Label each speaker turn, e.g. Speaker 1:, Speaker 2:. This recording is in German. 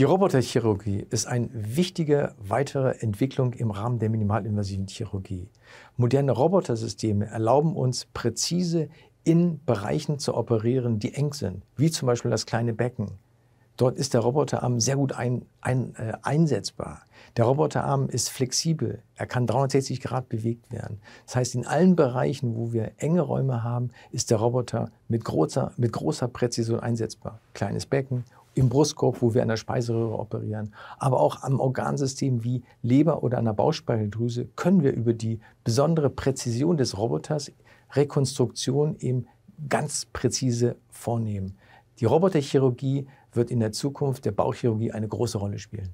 Speaker 1: Die Roboterchirurgie ist eine wichtige weitere Entwicklung im Rahmen der minimalinvasiven Chirurgie. Moderne Robotersysteme erlauben uns präzise in Bereichen zu operieren, die eng sind, wie zum Beispiel das kleine Becken. Dort ist der Roboterarm sehr gut ein, ein, äh, einsetzbar. Der Roboterarm ist flexibel, er kann 360 Grad bewegt werden. Das heißt, in allen Bereichen, wo wir enge Räume haben, ist der Roboter mit großer, mit großer Präzision einsetzbar. Kleines Becken, im Brustkorb, wo wir an der Speiseröhre operieren, aber auch am Organsystem wie Leber oder an der Bauchspeicheldrüse können wir über die besondere Präzision des Roboters Rekonstruktion eben ganz präzise vornehmen. Die Roboterchirurgie wird in der Zukunft der Bauchchirurgie eine große Rolle spielen.